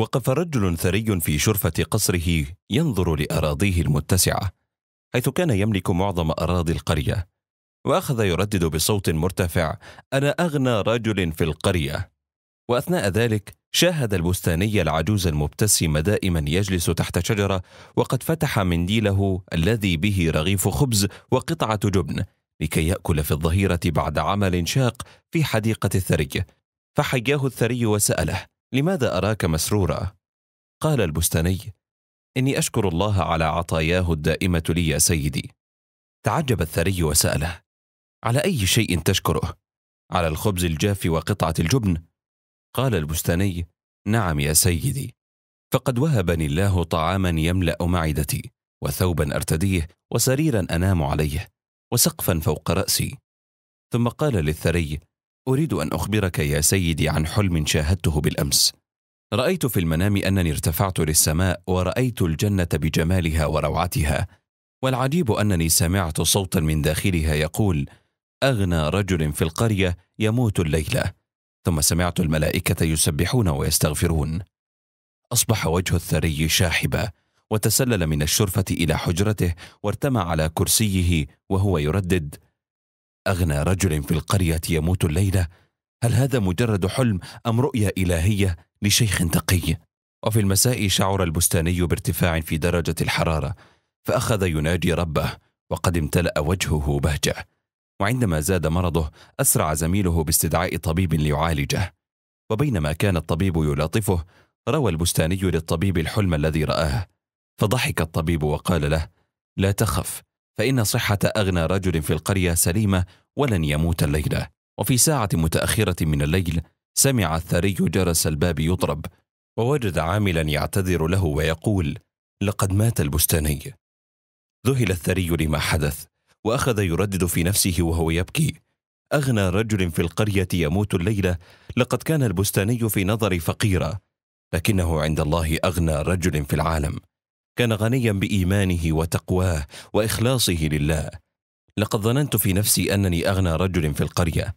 وقف رجل ثري في شرفة قصره ينظر لأراضيه المتسعة حيث كان يملك معظم أراضي القرية وأخذ يردد بصوت مرتفع أنا أغنى رجل في القرية وأثناء ذلك شاهد البستاني العجوز المبتسم دائما يجلس تحت شجرة وقد فتح منديله الذي به رغيف خبز وقطعة جبن لكي يأكل في الظهيرة بعد عمل شاق في حديقة الثري فحياه الثري وسأله لماذا اراك مسروره قال البستاني اني اشكر الله على عطاياه الدائمه لي يا سيدي تعجب الثري وساله على اي شيء تشكره على الخبز الجاف وقطعه الجبن قال البستاني نعم يا سيدي فقد وهبني الله طعاما يملا معدتي وثوبا ارتديه وسريرا انام عليه وسقفا فوق راسي ثم قال للثري أريد أن أخبرك يا سيدي عن حلم شاهدته بالأمس. رأيت في المنام أنني ارتفعت للسماء ورأيت الجنة بجمالها وروعتها، والعجيب أنني سمعت صوتا من داخلها يقول: أغنى رجل في القرية يموت الليلة، ثم سمعت الملائكة يسبحون ويستغفرون. أصبح وجه الثري شاحبا، وتسلل من الشرفة إلى حجرته وارتمى على كرسيه وهو يردد: اغنى رجل في القريه يموت الليله هل هذا مجرد حلم ام رؤيا الهيه لشيخ تقي وفي المساء شعر البستاني بارتفاع في درجه الحراره فاخذ يناجي ربه وقد امتلا وجهه بهجه وعندما زاد مرضه اسرع زميله باستدعاء طبيب ليعالجه وبينما كان الطبيب يلاطفه روى البستاني للطبيب الحلم الذي راه فضحك الطبيب وقال له لا تخف فإن صحة أغنى رجل في القرية سليمة ولن يموت الليلة وفي ساعة متأخرة من الليل سمع الثري جرس الباب يضرب ووجد عاملا يعتذر له ويقول لقد مات البستاني ذهل الثري لما حدث وأخذ يردد في نفسه وهو يبكي أغنى رجل في القرية يموت الليلة لقد كان البستاني في نظري فقيرا لكنه عند الله أغنى رجل في العالم كان غنيا بايمانه وتقواه واخلاصه لله لقد ظننت في نفسي انني اغنى رجل في القريه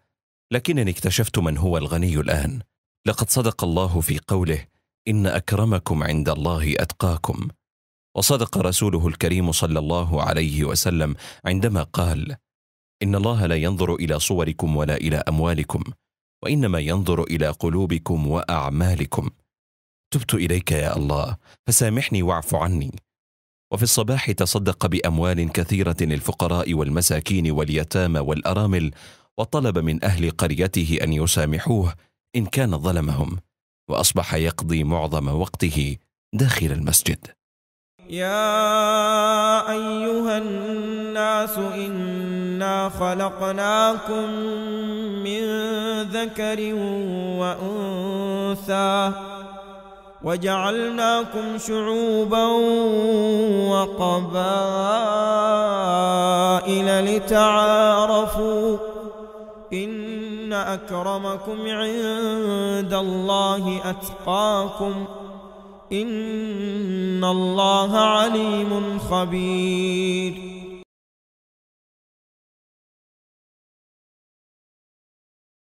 لكنني اكتشفت من هو الغني الان لقد صدق الله في قوله ان اكرمكم عند الله اتقاكم وصدق رسوله الكريم صلى الله عليه وسلم عندما قال ان الله لا ينظر الى صوركم ولا الى اموالكم وانما ينظر الى قلوبكم واعمالكم تبت اليك يا الله فسامحني واعف عني وفي الصباح تصدق باموال كثيره للفقراء والمساكين واليتامى والارامل وطلب من اهل قريته ان يسامحوه ان كان ظلمهم واصبح يقضي معظم وقته داخل المسجد يا ايها الناس انا خلقناكم من ذكر وانثى وجعلناكم شعوبا وقبائل لتعارفوا إن أكرمكم عند الله أتقاكم إن الله عليم خبير